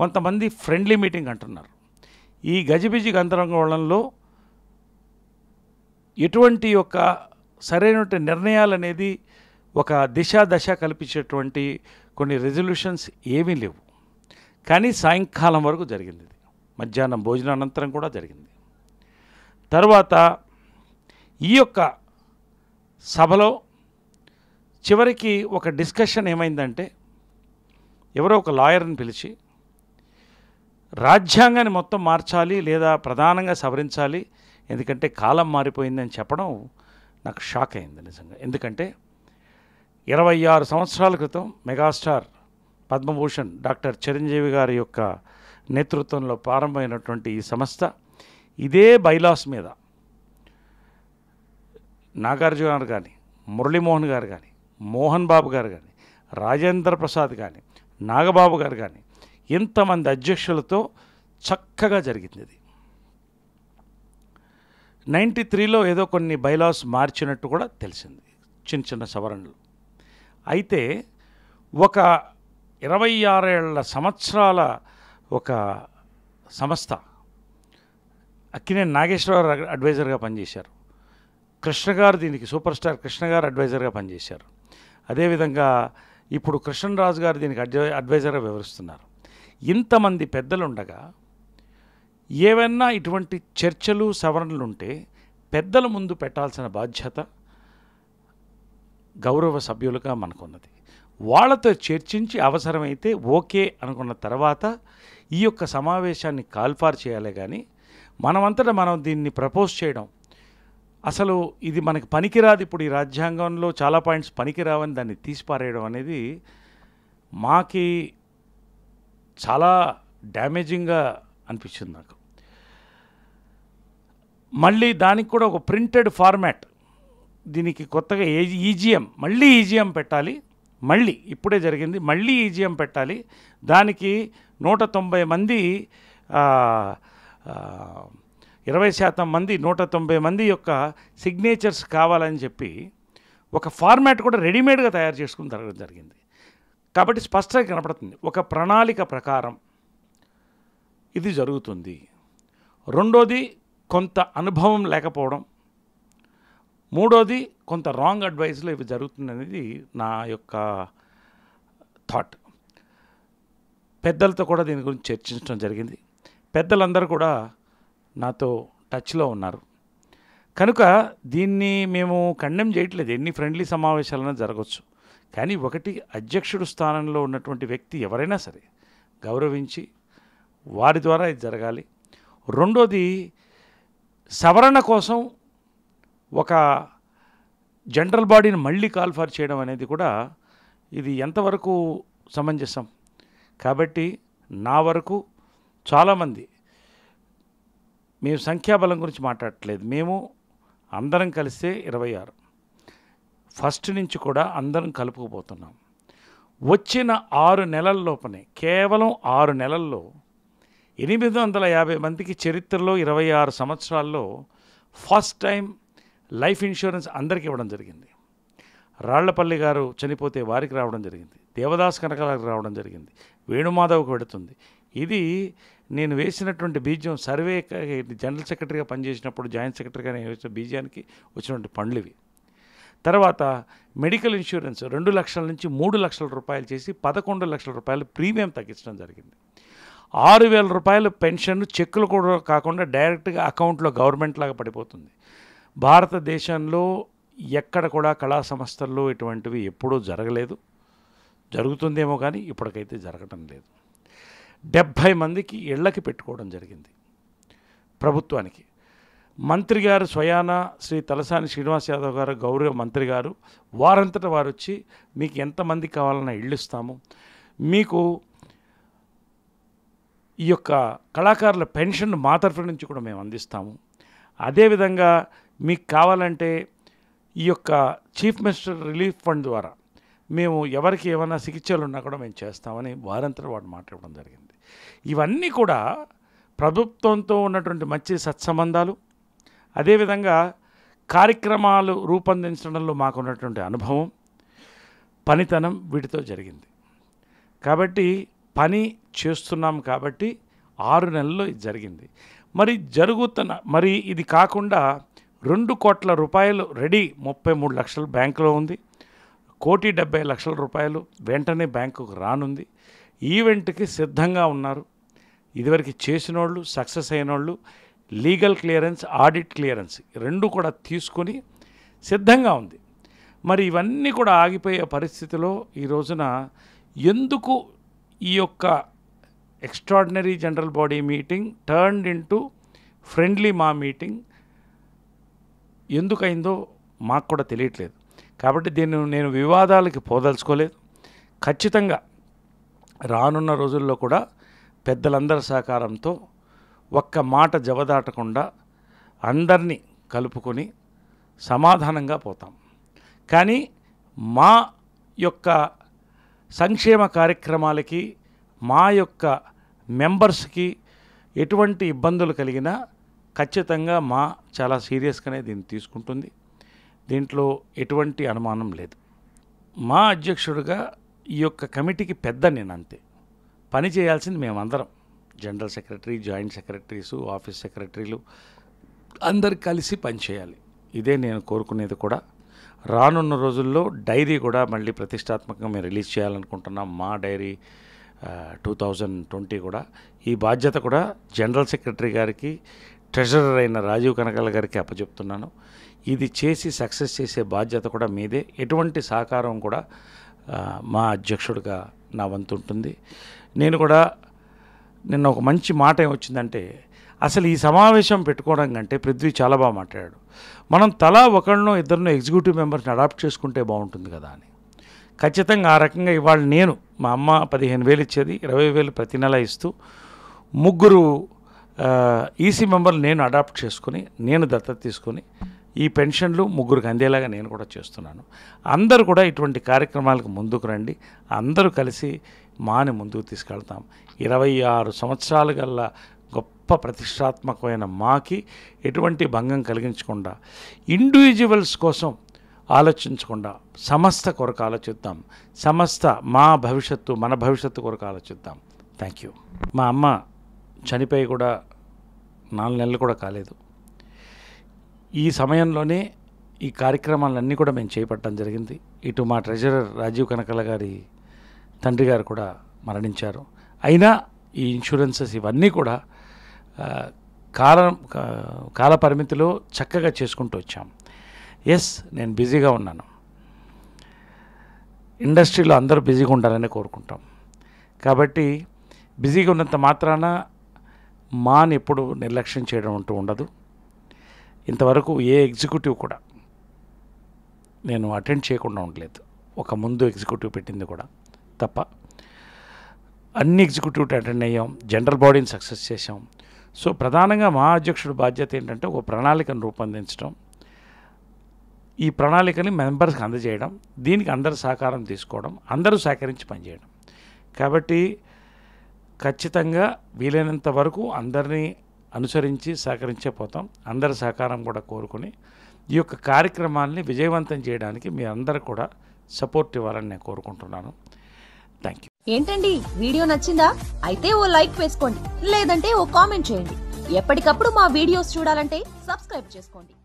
కొంతమంది friendly meeting అంటున్నారు ఈ గజిబిజి గందరగోళంలో ఎటువంటి యొక్క సరైనటువంటి నిర్ణయాలు అనేది ఒక దిశ దశ కల్పించేటువంటి కొన్ని రెజల్యూషన్స్ ఏమీ లేవు కానీ సాయంకాలం వరకు జరిగింది ఇది మధ్యాహ్నం భోజనానంతరం కూడా జరిగింది తర్వాత ఈ యొక్క సభలో చివరికి ఒక డిస్కషన్ ఏమైందంటే ఎవరో ఒక లాయర్ని పిలిచి రాజ్యాంగాన్ని మొత్తం మార్చాలి లేదా ప్రధానంగా సవరించాలి ఎందుకంటే కాలం మారిపోయిందని చెప్పడం నాకు షాక్ అయింది నిజంగా ఎందుకంటే ఇరవై ఆరు సంవత్సరాల క్రితం మెగాస్టార్ పద్మభూషణ్ డాక్టర్ చిరంజీవి గారి యొక్క నేతృత్వంలో ప్రారంభమైనటువంటి ఈ సంస్థ ఇదే బైలాస్ మీద నాగార్జున గారు కానీ మురళీమోహన్ గారు కానీ మోహన్ బాబు గారు కానీ రాజేంద్ర ప్రసాద్ కానీ నాగబాబు గారు కానీ ఇంతమంది అధ్యక్షులతో చక్కగా జరిగింది ఇది నైంటీ త్రీలో ఏదో కొన్ని బైలాస్ మార్చినట్టు కూడా తెలిసింది చిన్న చిన్న సవరణలు అయితే ఒక ఇరవై ఆరేళ్ల సంవత్సరాల ఒక సంస్థ అక్కినే నాగేశ్వరరావు అడ్వైజర్గా పనిచేశారు కృష్ణ గారు దీనికి సూపర్ స్టార్ కృష్ణ గారు అడ్వైజర్గా పనిచేశారు అదేవిధంగా ఇప్పుడు కృష్ణరాజు గారు దీనికి అడ్వై అడ్వైజర్గా వివరిస్తున్నారు ఇంతమంది పెద్దలుండగా ఏవైనా ఇటువంటి చర్చలు సవరణలు ఉంటే పెద్దల ముందు పెట్టాల్సిన బాధ్యత గౌరవ సభ్యులుగా మనకున్నది వాళ్ళతో చర్చించి అవసరమైతే ఓకే అనుకున్న తర్వాత ఈ యొక్క సమావేశాన్ని కాల్ఫార్ చేయాలి కానీ మనమంతటా మనం దీన్ని ప్రపోజ్ చేయడం అసలు ఇది మనకి పనికిరాదు ఇప్పుడు ఈ రాజ్యాంగంలో చాలా పాయింట్స్ పనికిరావని దాన్ని తీసిపారేయడం అనేది మాకి చాలా డ్యామేజింగ్గా అనిపించింది నాకు మళ్ళీ దానికి కూడా ఒక ప్రింటెడ్ ఫార్మాట్ దీనికి కొత్తగా ఏ ఈజీఎం మళ్ళీ ఈజీఎం పెట్టాలి మళ్ళీ ఇప్పుడే జరిగింది మళ్ళీ ఈజీఎం పెట్టాలి దానికి నూట తొంభై మంది ఇరవై శాతం మంది నూట తొంభై మంది యొక్క సిగ్నేచర్స్ కావాలని చెప్పి ఒక ఫార్మాట్ కూడా రెడీమేడ్గా తయారు చేసుకుని జరగడం జరిగింది కాబట్టి స్పష్టంగా కనపడుతుంది ఒక ప్రణాళిక ప్రకారం ఇది జరుగుతుంది రెండోది కొంత అనుభవం లేకపోవడం మూడోది కొంత రాంగ్ అడ్వైస్లో ఇవి జరుగుతుంది అనేది నా యొక్క థాట్ పెద్దలతో కూడా దీని గురించి చర్చించడం జరిగింది పెద్దలందరూ కూడా నాతో టచ్లో ఉన్నారు కనుక దీన్ని మేము ఖండం చేయట్లేదు ఎన్ని ఫ్రెండ్లీ సమావేశాలైనా జరగవచ్చు కానీ ఒకటి అధ్యక్షుడు స్థానంలో ఉన్నటువంటి వ్యక్తి ఎవరైనా సరే గౌరవించి వారి ద్వారా ఇది జరగాలి రెండోది సవరణ కోసం ఒక జనరల్ బాడీని మళ్ళీ కాల్ఫార్ చేయడం అనేది కూడా ఇది ఎంతవరకు సమంజసం కాబట్టి నా వరకు చాలామంది మేము సంఖ్యాబలం గురించి మాట్లాడట్లేదు మేము అందరం కలిస్తే ఇరవై ఆరు ఫస్ట్ నుంచి కూడా అందరం కలుపుకుపోతున్నాం వచ్చిన ఆరు నెలల్లోపనే కేవలం ఆరు నెలల్లో ఎనిమిది వందల యాభై మందికి చరిత్రలో ఇరవై ఆరు సంవత్సరాల్లో ఫస్ట్ టైం లైఫ్ ఇన్సూరెన్స్ అందరికీ ఇవ్వడం జరిగింది రాళ్లపల్లి గారు చనిపోతే వారికి రావడం జరిగింది దేవదాస్ కనకలకు రావడం జరిగింది వేణుమాధవ్కి పెడుతుంది ఇది నేను వేసినటువంటి బీజం సర్వే జనరల్ సెక్రటరీగా పనిచేసినప్పుడు జాయింట్ సెక్రటరీగా నేను వేసిన బీజానికి వచ్చినటువంటి పండ్లు ఇవి తర్వాత మెడికల్ ఇన్సూరెన్స్ రెండు లక్షల నుంచి మూడు లక్షల రూపాయలు చేసి పదకొండు లక్షల రూపాయలు ప్రీమియం తగ్గించడం జరిగింది ఆరు వేల రూపాయలు పెన్షన్ చెక్కులు కూడా కాకుండా డైరెక్ట్గా అకౌంట్లో గవర్నమెంట్ లాగా పడిపోతుంది భారతదేశంలో ఎక్కడ కూడా కళా సంస్థల్లో ఇటువంటివి ఎప్పుడూ జరగలేదు జరుగుతుందేమో కానీ ఇప్పటికైతే జరగటం లేదు డెబ్భై మందికి ఇళ్లకి పెట్టుకోవడం జరిగింది ప్రభుత్వానికి మంత్రి గారు స్వయాన శ్రీ తలసాని శ్రీనివాస్ యాదవ్ గారు గౌరవ మంత్రి గారు వారంతట వారు వచ్చి మీకు ఎంతమంది కావాలన్నా ఇళ్ళు ఇస్తాము మీకు ఈ యొక్క కళాకారుల పెన్షన్ మా తరఫున నుంచి కూడా మేము అందిస్తాము అదేవిధంగా మీకు కావాలంటే ఈ యొక్క చీఫ్ మినిస్టర్ రిలీఫ్ ఫండ్ ద్వారా మేము ఎవరికి ఏమైనా చికిత్సలు ఉన్నా కూడా మేము చేస్తామని వారంతా వాడు మాట్లాడడం జరిగింది ఇవన్నీ కూడా ప్రభుత్వంతో ఉన్నటువంటి మంచి సత్సంబంధాలు అదేవిధంగా కార్యక్రమాలు రూపొందించడంలో మాకున్నటువంటి అనుభవం పనితనం వీటితో జరిగింది కాబట్టి పని చేస్తున్నాం కాబట్టి ఆరు నెలల్లో ఇది జరిగింది మరి జరుగుతున్న మరి ఇది కాకుండా రెండు కోట్ల రూపాయలు రెడీ ముప్పై మూడు లక్షలు బ్యాంకులో ఉంది కోటి డెబ్బై లక్షల రూపాయలు వెంటనే బ్యాంకుకు రానుంది ఈవెంట్కి సిద్ధంగా ఉన్నారు ఇదివరకు చేసిన వాళ్ళు సక్సెస్ అయిన వాళ్ళు లీగల్ క్లియరెన్స్ ఆడిట్ క్లియరెన్స్ రెండు కూడా తీసుకొని సిద్ధంగా ఉంది మరి ఇవన్నీ కూడా ఆగిపోయే పరిస్థితిలో ఈ రోజున ఎందుకు ఈ యొక్క extraordinary general body meeting turned to friendly మా మీటింగ్ ఎందుకైందో మాకు కూడా తెలియట్లేదు కాబట్టి దీన్ని నేను వివాదాలకి పోదలుచుకోలేదు ఖచ్చితంగా రానున్న రోజుల్లో కూడా పెద్దలందరి సహకారంతో ఒక్క మాట జవదాటకుండా అందరినీ కలుపుకొని సమాధానంగా పోతాం కానీ మా యొక్క సంక్షేమ కార్యక్రమాలకి మా యొక్క మెంబర్స్కి ఎటువంటి ఇబ్బందులు కలిగినా ఖచ్చితంగా మా చాలా సీరియస్గానే దీన్ని తీసుకుంటుంది దీంట్లో ఎటువంటి అనుమానం లేదు మా అధ్యక్షుడిగా ఈ యొక్క కమిటీకి పెద్ద నేను అంతే పని చేయాల్సింది మేమందరం general secretary joint secretaries office సెక్రటరీలు అందరు కలిసి పనిచేయాలి ఇదే నేను కోరుకునేది కూడా రానున్న రోజుల్లో డైరీ కూడా మళ్ళీ ప్రతిష్టాత్మకంగా మేము రిలీజ్ చేయాలనుకుంటున్నాం మా డైరీ టూ థౌజండ్ ట్వంటీ కూడా ఈ బాధ్యత కూడా జనరల్ సెక్రటరీ గారికి ట్రెజరర్ అయిన రాజీవ్ కనకాల గారికి అప్పచెప్తున్నాను ఇది చేసి సక్సెస్ చేసే బాధ్యత కూడా మీదే ఎటువంటి సహకారం కూడా మా అధ్యక్షుడిగా నా వంతు ఉంటుంది నేను కూడా నిన్న ఒక మంచి మాట ఏమొచ్చిందంటే అసలు ఈ సమావేశం పెట్టుకోవడం కంటే పృథ్వీ చాలా బాగా మాట్లాడాడు మనం తలా ఒకరినో ఇద్దరినో ఎగ్జిక్యూటివ్ మెంబర్స్ని అడాప్ట్ చేసుకుంటే బాగుంటుంది కదా అని ఖచ్చితంగా ఆ రకంగా ఇవాళ నేను మా అమ్మ పదిహేను వేలు ఇచ్చేది ఇరవై వేలు ప్రతి నెల ఇస్తూ ముగ్గురు ఈసీ మెంబర్లు నేను అడాప్ట్ చేసుకుని నేను దత్తత తీసుకొని ఈ పెన్షన్లు ముగ్గురికి అందేలాగా నేను కూడా చేస్తున్నాను అందరూ కూడా ఇటువంటి కార్యక్రమాలకు ముందుకు రండి అందరూ కలిసి మాని ముందుకు తీసుకెళ్తాం ఇరవై ఆరు సంవత్సరాలు గల్లా గొప్ప ప్రతిష్టాత్మకమైన మాకి ఎటువంటి భంగం కలిగించకుండా ఇండివిజువల్స్ కోసం ఆలోచించకుండా సమస్త కొరకు ఆలోచిద్దాం సమస్త మా భవిష్యత్తు మన భవిష్యత్తు కొరకు ఆలోచిద్దాం థ్యాంక్ యూ మా అమ్మ చనిపోయి కూడా నాలుగు నెలలు కూడా కాలేదు ఈ సమయంలోనే ఈ కార్యక్రమాలన్నీ కూడా మేము చేపట్టడం జరిగింది ఇటు మా ట్రెజరర్ రాజీవ్ కనకల గారి తండ్రి గారు కూడా మరణించారు అయినా ఈ ఇన్సూరెన్సెస్ ఇవన్నీ కూడా కాలం కాల పరిమితిలో చక్కగా చేసుకుంటూ వచ్చాం ఎస్ నేను బిజీగా ఉన్నాను ఇండస్ట్రీలో అందరూ బిజీగా ఉండాలని కోరుకుంటాం కాబట్టి బిజీగా ఉన్నంత మాత్రాన మాన్ ఎప్పుడు నిర్లక్ష్యం చేయడం అంటూ ఉండదు ఇంతవరకు ఏ ఎగ్జిక్యూటివ్ కూడా నేను అటెండ్ చేయకుండా ఉండలేదు ఒక ముందు ఎగ్జిక్యూటివ్ పెట్టింది కూడా తప్ప అన్ని ఎగ్జిక్యూటివ్ అటెండ్ అయ్యాం జనరల్ బాడీని సక్సెస్ చేసాం సో ప్రధానంగా మా అధ్యక్షుడు బాధ్యత ఏంటంటే ఒక ప్రణాళికను రూపొందించడం ఈ ప్రణాళికని మెంబర్స్కి అందజేయడం దీనికి అందరు సహకారం తీసుకోవడం అందరూ సహకరించి పనిచేయడం కాబట్టి ఖచ్చితంగా వీలైనంత వరకు అందరినీ అనుసరించి సహకరించే పోతాం అందరి సహకారం కూడా కోరుకుని ఈ యొక్క కార్యక్రమాన్ని విజయవంతం చేయడానికి మీ అందరూ కూడా సపోర్ట్ ఇవ్వాలని నేను కోరుకుంటున్నాను థ్యాంక్ యూ ఏంటండి వీడియో నచ్చిందా అయితే ఓ లైక్ వేసుకోండి లేదంటే ఓ కామెంట్ చేయండి ఎప్పటికప్పుడు మా వీడియోస్ చూడాలంటే సబ్స్క్రైబ్ చేసుకోండి